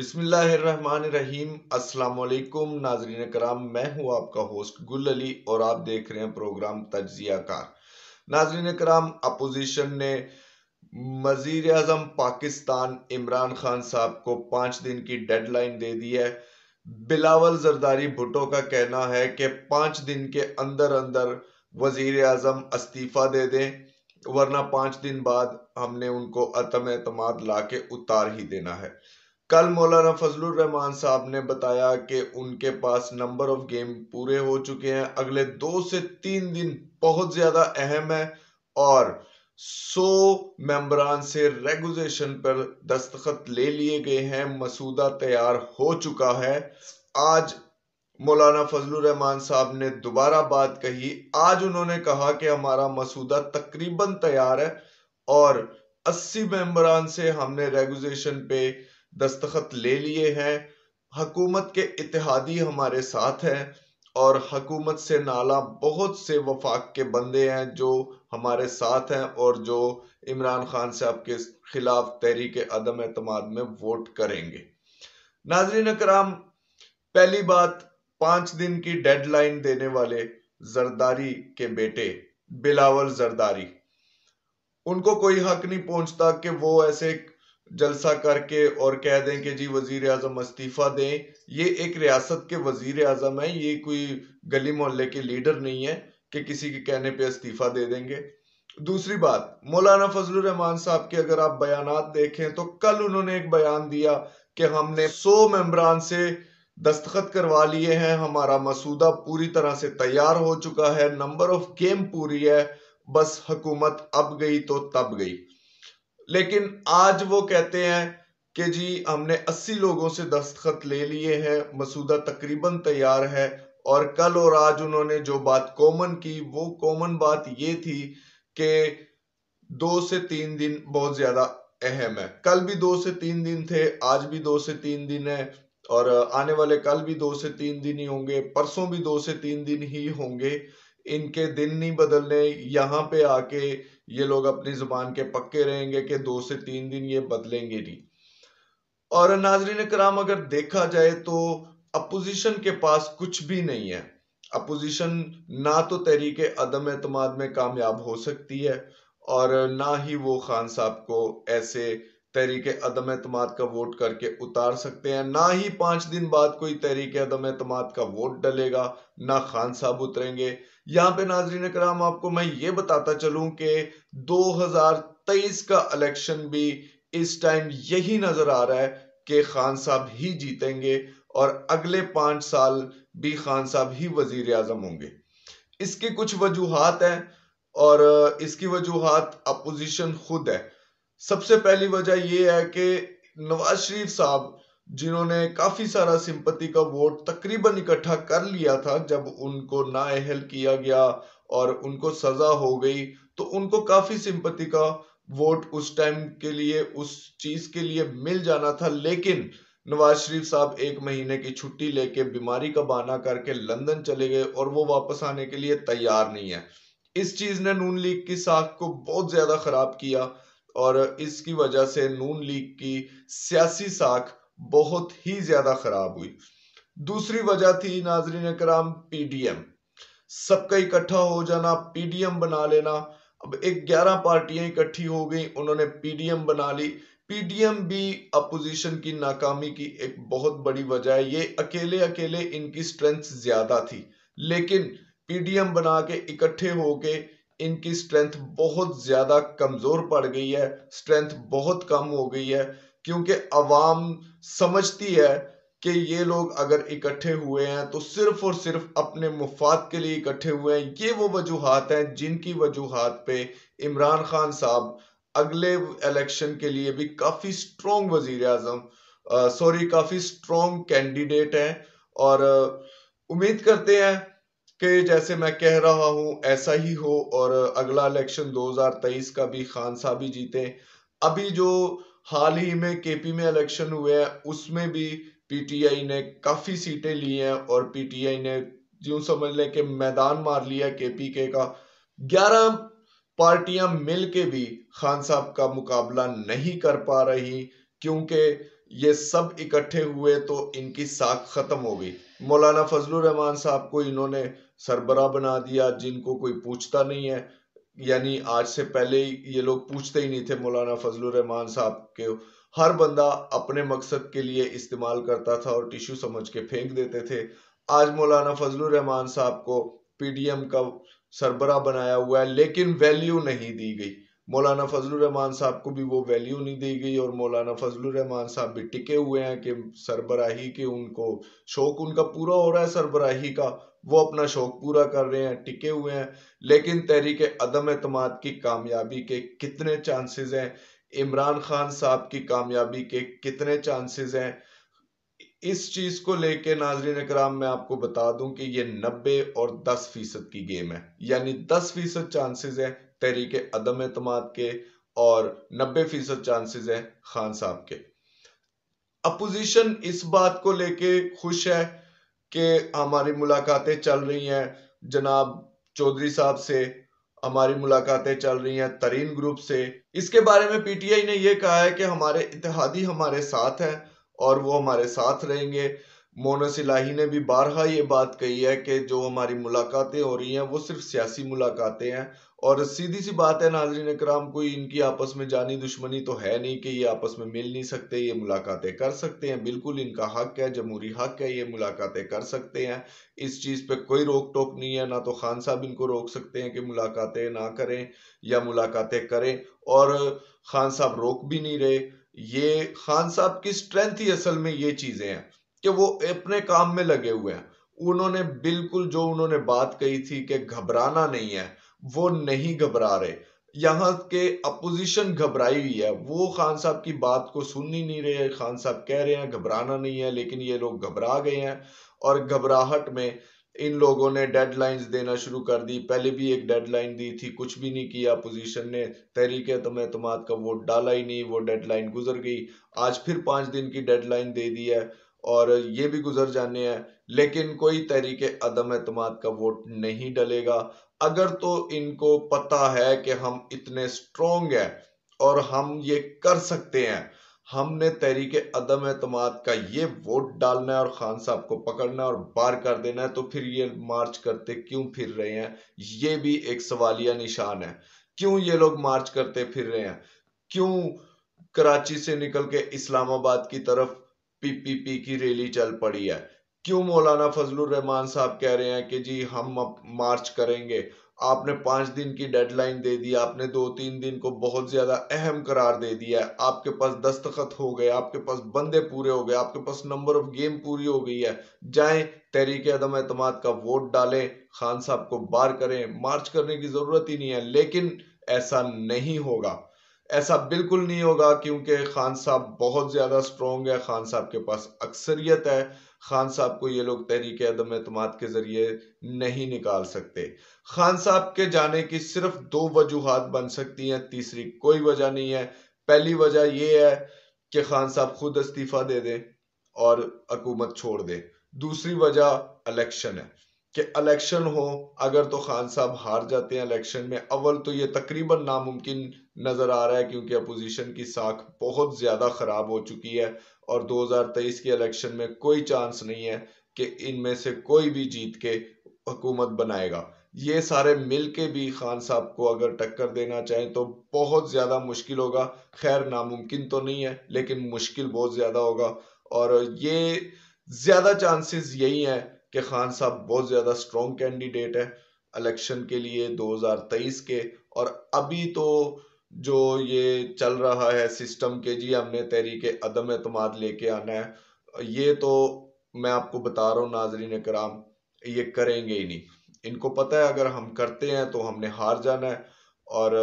बिसमीम असलकुम नाजरीन कराम मैं हूं आपका होस्ट गुल अली और आप देख रहे हैं प्रोग्राम तजिया का नाजरीन कराम अपोजिशन ने वजीर अजम पाकिस्तान इमरान खान साहब को पांच दिन की डेडलाइन दे दी है बिलावल जरदारी भुटो का कहना है कि पांच दिन के अंदर अंदर वजीर अजम इस्तीफ़ा दे दें वरना पांच दिन बाद हमने उनको अतम अतमाद ला के उतार ही देना है कल मौलाना फजलुर रहमान साहब ने बताया कि उनके पास नंबर ऑफ गेम पूरे हो चुके हैं अगले दो से तीन दिन बहुत ज़्यादा अहम है और सौ मेंबरान से रेगुलेशन पर दस्तखत ले लिए गए हैं मसूदा तैयार हो चुका है आज मौलाना फजल रहमान साहब ने दोबारा बात कही आज उन्होंने कहा कि हमारा मसूदा तकरीबन तैयार है और 80 मेंबरान से हमने रेगुलेशन पे दस्तखत ले लिए हैं हकूमत के इतिहादी हमारे साथ हैं और हकूमत से नाला बहुत से वफाक के बंदे हैं जो हमारे साथ हैं और जो इमरान खान साहब के खिलाफ तहरीक अदम अतमाद में वोट करेंगे नाजरीन कराम पहली बात पांच दिन की डेडलाइन देने वाले जरदारी के बेटे बिलावल जरदारी उनको कोई हक नहीं पहुंचता कि वो ऐसे जलसा करके और कह दें कि जी वजीर आजम इस्तीफ़ा दें ये एक रियासत के वजीर आजम है ये कोई गली मोहल्ले के लीडर नहीं है कि किसी के कहने पे इस्तीफ़ा दे देंगे दूसरी बात मौलाना फजल रहमान साहब के अगर आप बयान देखें तो कल उन्होंने एक बयान दिया कि हमने सौ मेम्बरान से दस्तखत करवा लिए हैं हमारा मसूदा पूरी तरह से तैयार हो चुका है नंबर ऑफ गेम पूरी है बस हुकूमत अब गई तो तब गई लेकिन आज वो कहते हैं कि जी हमने 80 लोगों से दस्तखत ले लिए हैं मसूदा तकरीबन तैयार है और कल और आज उन्होंने जो बात कॉमन की वो कॉमन बात ये थी कि दो से तीन दिन बहुत ज़्यादा अहम है कल भी दो से तीन दिन थे आज भी दो से तीन दिन है और आने वाले कल भी दो से तीन दिन ही होंगे परसों भी दो से तीन दिन ही होंगे इनके दिन नहीं बदलने यहाँ पे आके ये लोग अपनी ज़ुबान के पक्के रहेंगे कि दो से तीन दिन ये बदलेंगे नहीं और नाजरीन कराम अगर देखा जाए तो अपोजिशन के पास कुछ भी नहीं है अपोजिशन ना तो तरीके अदम अतमाद में कामयाब हो सकती है और ना ही वो खान साहब को ऐसे तरीके अदम अतमाद का वोट करके उतार सकते हैं ना ही पांच दिन बाद कोई तरीके अदम अतमाद का वोट डलेगा ना खान साहब उतरेंगे यहाँ पे नाजरीन कराम आपको मैं ये बताता चलूं कि 2023 का इलेक्शन भी इस टाइम यही नजर आ रहा है कि खान साहब ही जीतेंगे और अगले पांच साल भी खान साहब ही वजीर आजम होंगे इसकी कुछ वजूहत हैं और इसकी वजूहत अपोजिशन खुद है सबसे पहली वजह यह है कि नवाज शरीफ साहब जिन्होंने काफी सारा सिंपत्ति का वोट तकरीबन इकट्ठा कर लिया था जब उनको नाअहल किया गया और उनको सजा हो गई तो उनको काफी सिंपत्ति का वोट उस टाइम के लिए उस चीज के लिए मिल जाना था लेकिन नवाज शरीफ साहब एक महीने की छुट्टी लेके बीमारी का बहाना करके लंदन चले गए और वो वापस आने के लिए तैयार नहीं है इस चीज ने नून लीग की साख को बहुत ज्यादा खराब किया और इसकी वजह से नून लीग की सियासी साख बहुत ही ज़्यादा ख़राब हुई दूसरी वजह थी नाजरीन कराम पीडीएम सबका इकट्ठा हो जाना पीडीएम बना लेना अब एक ग्यारह पार्टियां इकट्ठी हो गई उन्होंने पीडीएम बना ली पीडीएम भी अपोजिशन की नाकामी की एक बहुत बड़ी वजह है ये अकेले अकेले इनकी स्ट्रेंथ ज्यादा थी लेकिन पीडीएम बना के इकट्ठे होके इनकी स्ट्रेंथ बहुत ज्यादा कमजोर पड़ गई है स्ट्रेंथ बहुत कम हो गई है क्योंकि अवाम समझती है कि ये लोग अगर इकट्ठे हुए हैं तो सिर्फ और सिर्फ अपने मुफाद के लिए इकट्ठे हुए हैं ये वो वजूहत हैं जिनकी वजूहत पे इमरान खान साहब अगले इलेक्शन के लिए भी काफ़ी स्ट्रॉन्ग वजीर अजम सॉरी काफ़ी स्ट्रॉन्ग कैंडिडेट हैं और उम्मीद करते हैं कि जैसे मैं कह रहा हूं ऐसा ही हो और अगला इलेक्शन 2023 का भी खान साहब ही जीते अभी जो हाल ही में केपी में इलेक्शन हुए हैं उसमें भी पीटीआई ने काफ़ी सीटें ली हैं और पीटीआई ने यूं समझ लें कि मैदान मार लिया केपी के का ग्यारह पार्टियां मिल के भी खान साहब का मुकाबला नहीं कर पा रही क्योंकि ये सब इकट्ठे हुए तो इनकी साख खत्म हो गई मौलाना फजलुर रहमान साहब को इन्होंने सरबरा बना दिया जिनको कोई पूछता नहीं है यानी आज से पहले ही ये लोग पूछते ही नहीं थे मौलाना फजल रहमान साहब के हर बंदा अपने मकसद के लिए इस्तेमाल करता था और टिश्यू समझ के फेंक देते थे आज मौलाना फजल रहमान साहब को पीडीएम का सरबरा बनाया हुआ है लेकिन वैल्यू नहीं दी गई मौलाना फजलरहमान साहब को भी वो वैल्यू नहीं दी गई और मौलाना फजलान साहब भी टिके हुए हैं कि सरबराही के उनको शौक उनका पूरा हो रहा है सरबराही का वो अपना शौक पूरा कर रहे हैं टिके हुए हैं लेकिन तहरीक अदम अतमाद की कामयाबी के कितने चांसेस हैं इमरान खान साहब की कामयाबी के कितने चांसेस हैं इस चीज को लेके नाजरीन कराम मैं आपको बता दूं कि ये नब्बे और दस फीसद की गेम है यानी दस फीसद चांसेस है तहरीक अदम अतमाद के और नब्बे फीसद चांसेस है खान साहब के अपोजिशन इस बात को लेके खुश है कि हमारी मुलाकातें चल रही हैं जनाब चौधरी साहब से हमारी मुलाकातें चल रही हैं तरीन ग्रुप से इसके बारे में पीटीआई ने यह कहा है कि हमारे इतिहादी हमारे साथ हैं और वो हमारे साथ रहेंगे मोना सिलाही ने भी बारहा ये बात कही है कि जो हमारी मुलाकातें हो रही हैं वो सिर्फ सियासी मुलाकातें हैं और सीधी सी बात है नाजरीन कराम कोई इनकी आपस में जानी दुश्मनी तो है नहीं कि ये आपस में मिल नहीं सकते ये मुलाकातें कर सकते हैं बिल्कुल इनका हक है जमहूरी हक है ये मुलाकातें कर सकते हैं इस चीज़ पे कोई रोक टोक नहीं है ना तो खान साहब इनको रोक सकते हैं कि मुलाकातें ना करें या मुलाकातें करें और खान साहब रोक भी नहीं रहे ये खान साहब की स्ट्रेंथ ही असल में ये चीज़ें हैं कि वो अपने काम में लगे हुए हैं उन्होंने बिल्कुल जो उन्होंने बात कही थी कि घबराना नहीं है वो नहीं घबरा रहे यहाँ के अपोजिशन घबराई हुई है वो खान साहब की बात को सुन ही नहीं रहे खान साहब कह रहे हैं घबराना नहीं है लेकिन ये लोग घबरा गए हैं और घबराहट में इन लोगों ने डेडलाइंस देना शुरू कर दी पहले भी एक डेडलाइन दी थी कुछ भी नहीं किया अपोजिशन ने तहरीक तमातमात का वोट डाला ही नहीं वो डेडलाइन गुजर गई आज फिर पाँच दिन की डेडलाइन दे दी है और ये भी गुजर जाने हैं लेकिन कोई तहरीक अदम एतम का वोट नहीं डलेगा अगर तो इनको पता है कि हम इतने स्ट्रोंग हैं और हम ये कर सकते हैं हमने तहरीक अदम एतम का ये वोट डालना है और खान साहब को पकड़ना है और बार कर देना है तो फिर ये मार्च करते क्यों फिर रहे हैं ये भी एक सवालिया निशान है क्यों ये लोग मार्च करते फिर रहे हैं क्यों कराची से निकल के इस्लामाबाद की तरफ पीपीपी की रैली चल पड़ी है क्यों मौलाना फजलुर रहमान साहब कह रहे हैं कि जी हम मार्च करेंगे आपने पाँच दिन की डेडलाइन दे दी आपने दो तीन दिन को बहुत ज़्यादा अहम करार दे दिया है आपके पास दस्तखत हो गए आपके पास बंदे पूरे हो गए आपके पास नंबर ऑफ गेम पूरी हो गई है जाए तहरीक अदम अतमाद का वोट डालें खान साहब को बार करें मार्च करने की ज़रूरत ही नहीं है लेकिन ऐसा नहीं होगा ऐसा बिल्कुल नहीं होगा क्योंकि खान साहब बहुत ज़्यादा स्ट्रॉन्ग है खान साहब के पास अक्सरियत है खान साहब को ये लोग तहरीक अदम अतमाद के ज़रिए नहीं निकाल सकते खान साहब के जाने की सिर्फ दो वजूहत बन सकती हैं तीसरी कोई वजह नहीं है पहली वजह यह है कि खान साहब खुद इस्तीफ़ा दे दें और हकूमत छोड़ दें दूसरी वजह इलेक्शन है कि इलेक्शन हो अगर तो खान साहब हार जाते हैं इलेक्शन में अव्वल तो ये तकरीबन नामुमकिन नज़र आ रहा है क्योंकि अपोजिशन की साख बहुत ज़्यादा ख़राब हो चुकी है और 2023 के इलेक्शन में कोई चांस नहीं है कि इनमें से कोई भी जीत के हुकूमत बनाएगा ये सारे मिल के भी खान साहब को अगर टक्कर देना चाहें तो बहुत ज़्यादा मुश्किल होगा खैर नामुमकिन तो नहीं है लेकिन मुश्किल बहुत ज़्यादा होगा और ये ज़्यादा चांसेस यही हैं कि खान साहब बहुत ज़्यादा स्ट्रॉन्ग कैंडिडेट है इलेक्शन के लिए 2023 के और अभी तो जो ये चल रहा है सिस्टम के जी हमने तहरीक अदम अतमाद लेके आना है ये तो मैं आपको बता रहा हूँ नाजरीन कराम ये करेंगे ही नहीं इनको पता है अगर हम करते हैं तो हमने हार जाना है और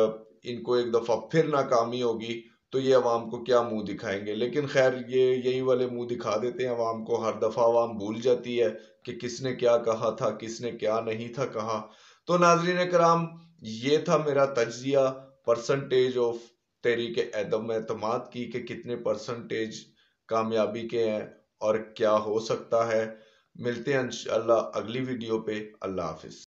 इनको एक दफ़ा फिर नाकामी होगी तो ये आवाम को क्या मुंह दिखाएंगे लेकिन खैर ये यही वाले मुंह दिखा देते हैं आवाम को हर दफ़ा आवाम भूल जाती है कि किसने क्या कहा था किसने क्या नहीं था कहा तो नाजरीन कराम ये था मेरा तजिया परसेंटेज ऑफ तहरीक एदम एतम की कि कितने परसेंटेज कामयाबी के हैं और क्या हो सकता है मिलते हैं इन अगली वीडियो पे अल्लाह हाफिज़